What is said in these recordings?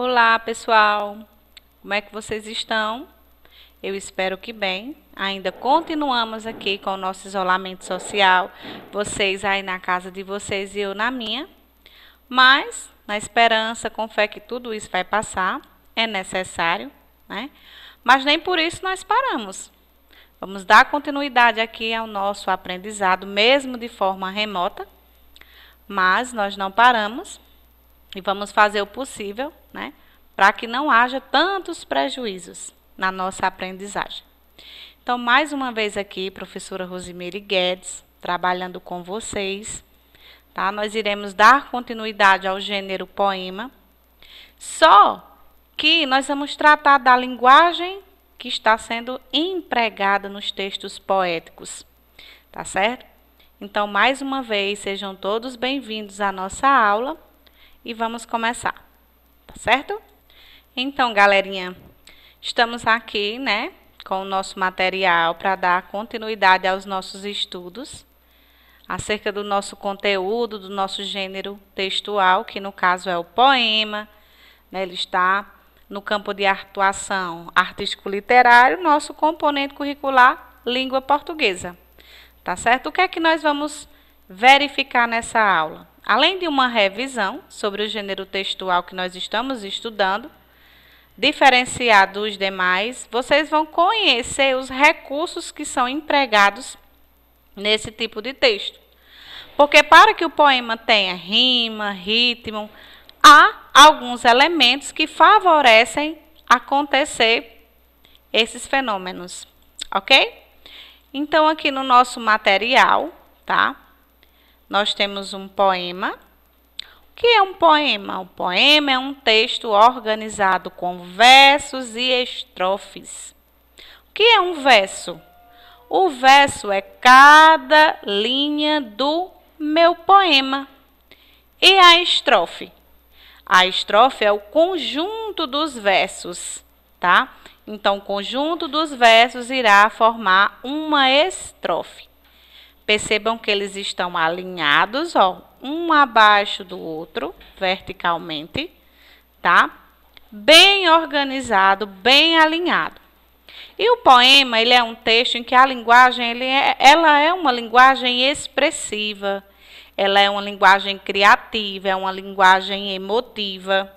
Olá, pessoal! Como é que vocês estão? Eu espero que bem. Ainda continuamos aqui com o nosso isolamento social, vocês aí na casa de vocês e eu na minha. Mas, na esperança, com fé que tudo isso vai passar, é necessário, né? Mas nem por isso nós paramos. Vamos dar continuidade aqui ao nosso aprendizado, mesmo de forma remota, mas nós não paramos e vamos fazer o possível, né, para que não haja tantos prejuízos na nossa aprendizagem. Então, mais uma vez aqui, professora Rosimeire Guedes, trabalhando com vocês. Tá? Nós iremos dar continuidade ao gênero poema, só que nós vamos tratar da linguagem que está sendo empregada nos textos poéticos. Tá certo? Então, mais uma vez, sejam todos bem-vindos à nossa aula e vamos começar, tá certo? Então, galerinha, estamos aqui, né, com o nosso material para dar continuidade aos nossos estudos acerca do nosso conteúdo, do nosso gênero textual, que no caso é o poema, né, ele está no campo de atuação artístico-literário, nosso componente curricular, língua portuguesa. Tá certo? O que é que nós vamos verificar nessa aula? além de uma revisão sobre o gênero textual que nós estamos estudando, diferenciado dos demais, vocês vão conhecer os recursos que são empregados nesse tipo de texto. Porque para que o poema tenha rima, ritmo, há alguns elementos que favorecem acontecer esses fenômenos, ok? Então, aqui no nosso material, tá? nós temos um poema. O que é um poema? O poema é um texto organizado com versos e estrofes. O que é um verso? O verso é cada linha do meu poema. E a estrofe? A estrofe é o conjunto dos versos, tá? Então, o conjunto dos versos irá formar uma estrofe. Percebam que eles estão alinhados, ó, um abaixo do outro, verticalmente, tá? Bem organizado, bem alinhado. E o poema, ele é um texto em que a linguagem, ele é, ela é uma linguagem expressiva, ela é uma linguagem criativa, é uma linguagem emotiva.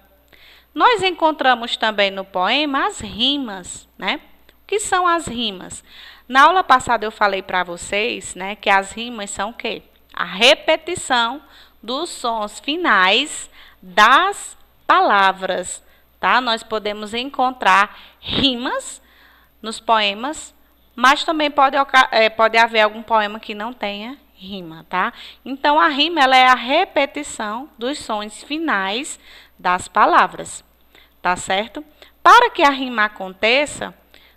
Nós encontramos também no poema as rimas, né? O que são as rimas? Na aula passada eu falei para vocês, né, que as rimas são o quê? A repetição dos sons finais das palavras, tá? Nós podemos encontrar rimas nos poemas, mas também pode, é, pode haver algum poema que não tenha rima, tá? Então a rima ela é a repetição dos sons finais das palavras, tá certo? Para que a rima aconteça,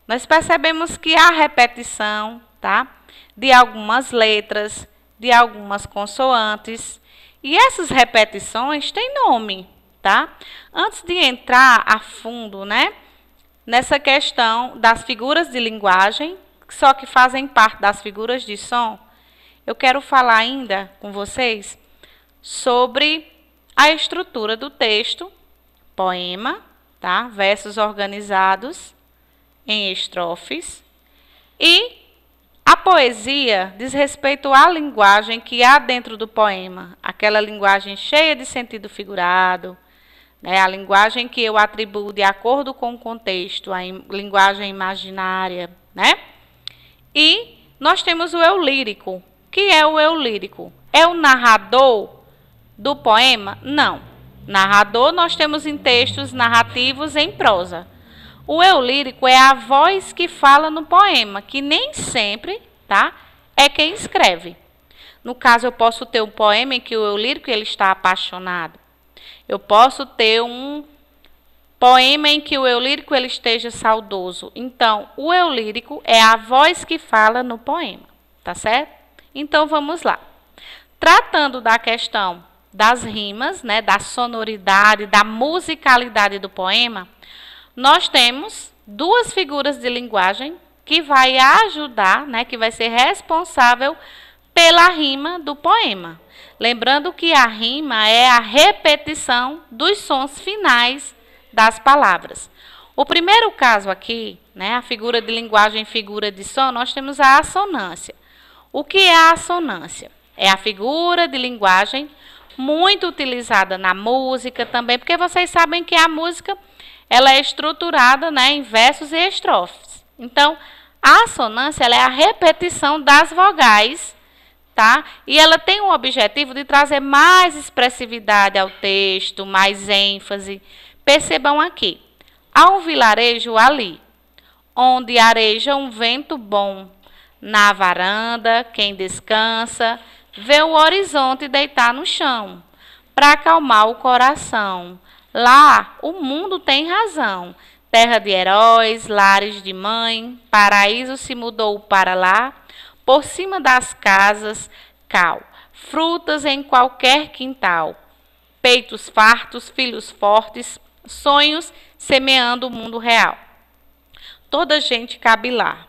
nós percebemos que há repetição, tá? De algumas letras, de algumas consoantes. E essas repetições têm nome, tá? Antes de entrar a fundo, né? Nessa questão das figuras de linguagem, só que fazem parte das figuras de som, eu quero falar ainda com vocês sobre a estrutura do texto, poema, tá? Versos organizados em estrofes, e a poesia diz respeito à linguagem que há dentro do poema, aquela linguagem cheia de sentido figurado, né, a linguagem que eu atribuo de acordo com o contexto, a im linguagem imaginária, né? E nós temos o eu lírico. que é o eu lírico? É o narrador do poema? Não. Narrador nós temos em textos narrativos em prosa. O eu lírico é a voz que fala no poema, que nem sempre, tá? É quem escreve. No caso, eu posso ter um poema em que o eu lírico ele está apaixonado. Eu posso ter um poema em que o eu lírico ele esteja saudoso. Então, o eu lírico é a voz que fala no poema, tá certo? Então vamos lá. Tratando da questão das rimas, né, da sonoridade, da musicalidade do poema, nós temos duas figuras de linguagem que vai ajudar, né, que vai ser responsável pela rima do poema. Lembrando que a rima é a repetição dos sons finais das palavras. O primeiro caso aqui, né, a figura de linguagem figura de som, nós temos a assonância. O que é a assonância? É a figura de linguagem muito utilizada na música também, porque vocês sabem que a música ela é estruturada né, em versos e estrofes. Então, a assonância é a repetição das vogais, tá? E ela tem o objetivo de trazer mais expressividade ao texto, mais ênfase. Percebam aqui. Há um vilarejo ali, onde areja um vento bom. Na varanda, quem descansa, Vê o horizonte deitar no chão, para acalmar o coração. Lá o mundo tem razão. Terra de heróis, lares de mãe, paraíso se mudou para lá, por cima das casas, cal, frutas em qualquer quintal, peitos fartos, filhos fortes, sonhos semeando o mundo real. Toda gente cabe lá.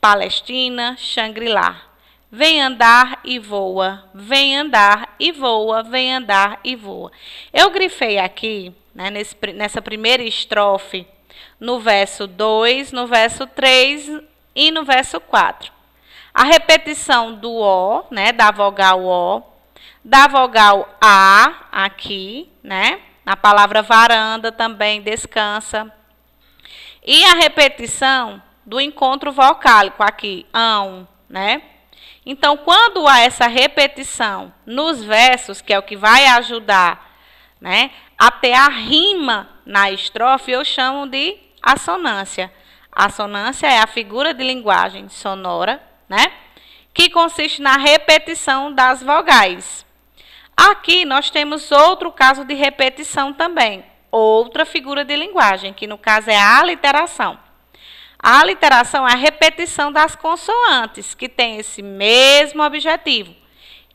Palestina, Xangri-Lá. Vem andar e voa, vem andar e voa, vem andar e voa. Eu grifei aqui, né, nesse, nessa primeira estrofe, no verso 2, no verso 3 e no verso 4. A repetição do O, né, da vogal O, da vogal A aqui, né, na palavra varanda também, descansa. E a repetição do encontro vocálico aqui, ão, né? Então, quando há essa repetição nos versos, que é o que vai ajudar né, a ter a rima na estrofe, eu chamo de assonância. Assonância é a figura de linguagem sonora, né? Que consiste na repetição das vogais. Aqui nós temos outro caso de repetição também, outra figura de linguagem, que no caso é a aliteração. A literação é a repetição das consoantes, que tem esse mesmo objetivo.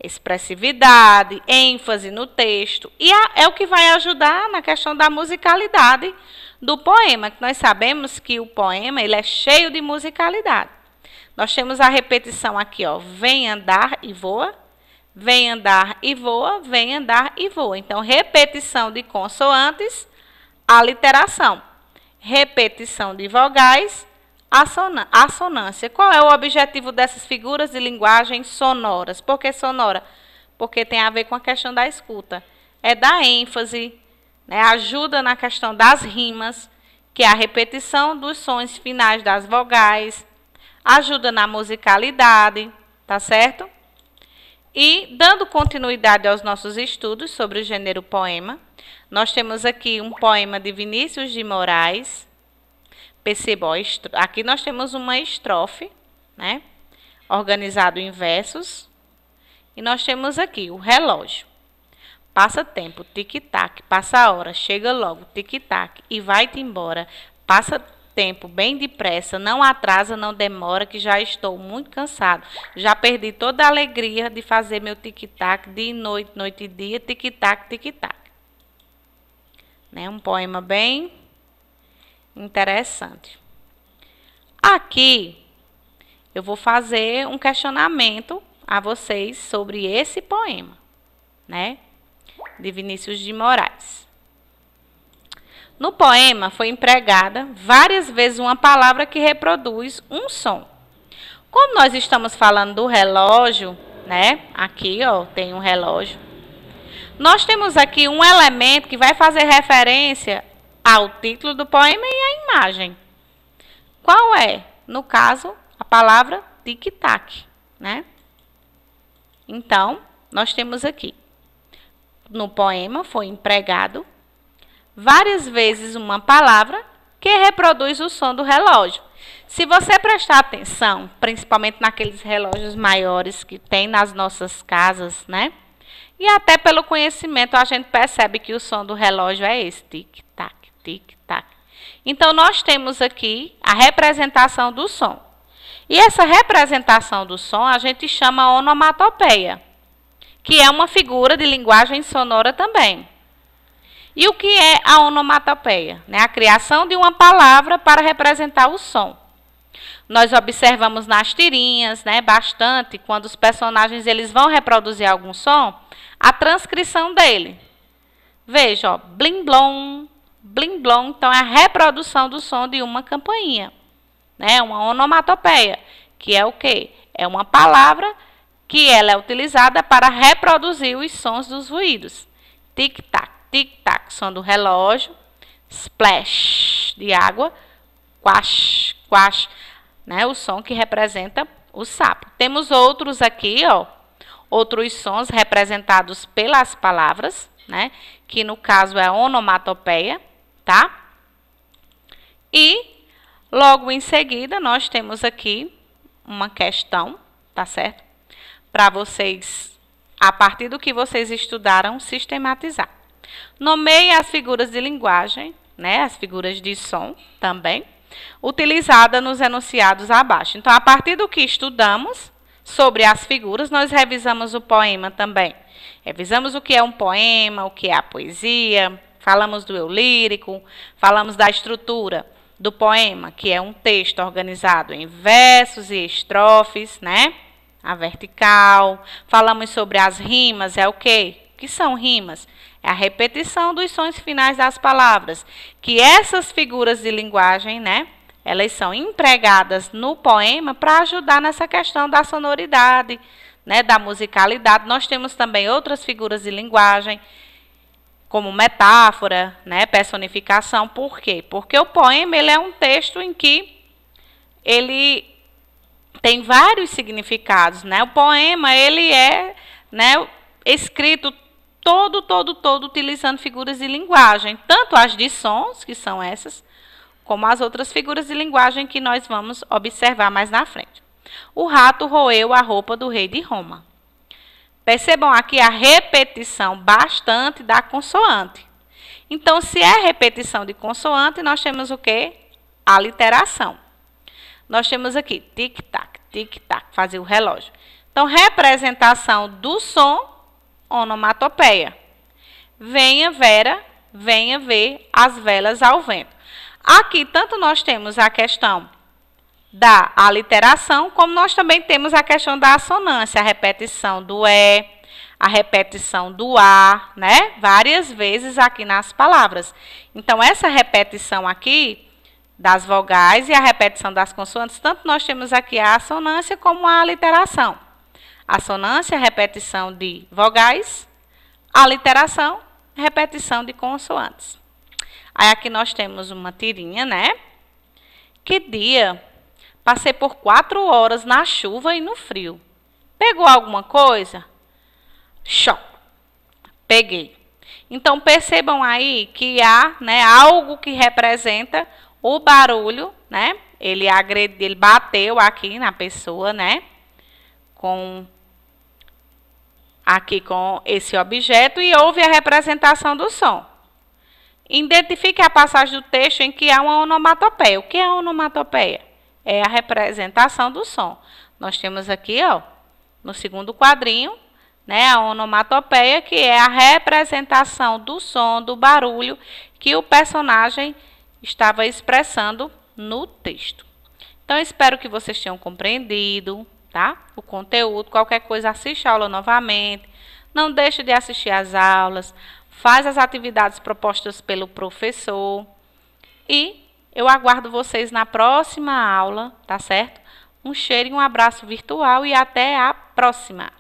Expressividade, ênfase no texto, e é o que vai ajudar na questão da musicalidade do poema, que nós sabemos que o poema ele é cheio de musicalidade. Nós temos a repetição aqui, ó, vem andar e voa, vem andar e voa, vem andar e voa. Então, repetição de consoantes, aliteração. Repetição de vogais, Assonância. Qual é o objetivo dessas figuras de linguagem sonoras? Por que sonora? Porque tem a ver com a questão da escuta. É dar ênfase, né? ajuda na questão das rimas, que é a repetição dos sons finais das vogais, ajuda na musicalidade, tá certo? E, dando continuidade aos nossos estudos sobre o gênero poema, nós temos aqui um poema de Vinícius de Moraes, Perceba, aqui nós temos uma estrofe, né? Organizado em versos. E nós temos aqui o relógio. Passa tempo, tic-tac, passa a hora, chega logo, tic-tac, e vai-te embora. Passa tempo bem depressa, não atrasa, não demora, que já estou muito cansado. Já perdi toda a alegria de fazer meu tic-tac de noite, noite e dia, tic-tac, tic-tac. Né? Um poema bem Interessante. Aqui eu vou fazer um questionamento a vocês sobre esse poema, né? De Vinícius de Moraes. No poema foi empregada várias vezes uma palavra que reproduz um som. Como nós estamos falando do relógio, né? Aqui, ó, tem um relógio. Nós temos aqui um elemento que vai fazer referência ao ah, título do poema e à imagem. Qual é, no caso, a palavra tic-tac, né? Então, nós temos aqui, no poema foi empregado várias vezes uma palavra que reproduz o som do relógio. Se você prestar atenção, principalmente naqueles relógios maiores que tem nas nossas casas, né? E até pelo conhecimento a gente percebe que o som do relógio é esse, tic-tac. Tic-tac. Então, nós temos aqui a representação do som. E essa representação do som a gente chama onomatopeia, que é uma figura de linguagem sonora também. E o que é a onomatopeia? Né? A criação de uma palavra para representar o som. Nós observamos nas tirinhas, né, bastante, quando os personagens eles vão reproduzir algum som, a transcrição dele. Veja, ó, blim blom, blim blom, então é a reprodução do som de uma campainha, né? Uma onomatopeia, que é o quê? É uma palavra que ela é utilizada para reproduzir os sons dos ruídos. Tic-tac, tic-tac, som do relógio. Splash, de água. Quash, quash, né? O som que representa o sapo. Temos outros aqui, ó. Outros sons representados pelas palavras, né? Que no caso é a onomatopeia tá? E logo em seguida nós temos aqui uma questão, tá certo? Para vocês, a partir do que vocês estudaram, sistematizar. Nomeie as figuras de linguagem, né, as figuras de som também, utilizada nos enunciados abaixo. Então, a partir do que estudamos sobre as figuras, nós revisamos o poema também. Revisamos o que é um poema, o que é a poesia, Falamos do eu lírico, falamos da estrutura do poema, que é um texto organizado em versos e estrofes, né? A vertical. Falamos sobre as rimas, é o quê? O que são rimas? É a repetição dos sons finais das palavras, que essas figuras de linguagem, né? Elas são empregadas no poema para ajudar nessa questão da sonoridade, né, da musicalidade. Nós temos também outras figuras de linguagem, como metáfora, né, personificação. Por quê? Porque o poema ele é um texto em que ele tem vários significados, né? O poema ele é, né, escrito todo, todo, todo utilizando figuras de linguagem, tanto as de sons, que são essas, como as outras figuras de linguagem que nós vamos observar mais na frente. O rato roeu a roupa do rei de Roma. Percebam aqui a repetição bastante da consoante. Então, se é repetição de consoante, nós temos o quê? Aliteração. Nós temos aqui tic-tac, tic-tac, fazer o relógio. Então, representação do som, onomatopeia. Venha, Vera, venha ver as velas ao vento. Aqui, tanto nós temos a questão da aliteração, como nós também temos a questão da assonância, a repetição do é, a repetição do a, né? Várias vezes aqui nas palavras. Então, essa repetição aqui das vogais e a repetição das consoantes, tanto nós temos aqui a assonância como a aliteração. Assonância, repetição de vogais, aliteração, repetição de consoantes. Aí aqui nós temos uma tirinha, né? Que dia Passei por quatro horas na chuva e no frio. Pegou alguma coisa? Choque. Peguei. Então percebam aí que há né, algo que representa o barulho, né? Ele, agredi, ele bateu aqui na pessoa, né? Com aqui com esse objeto e houve a representação do som. Identifique a passagem do texto em que há uma onomatopeia. O que é onomatopeia? é a representação do som. Nós temos aqui, ó, no segundo quadrinho, né, a onomatopeia, que é a representação do som, do barulho que o personagem estava expressando no texto. Então, espero que vocês tenham compreendido, tá? O conteúdo, qualquer coisa, assista a aula novamente. Não deixe de assistir às aulas. Faz as atividades propostas pelo professor. E eu aguardo vocês na próxima aula, tá certo? Um cheiro e um abraço virtual e até a próxima!